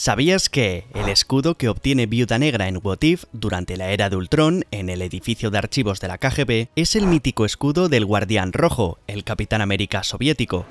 ¿Sabías que el escudo que obtiene Viuda Negra en Wotif durante la era de Ultron, en el edificio de archivos de la KGB, es el mítico escudo del Guardián Rojo, el Capitán América soviético?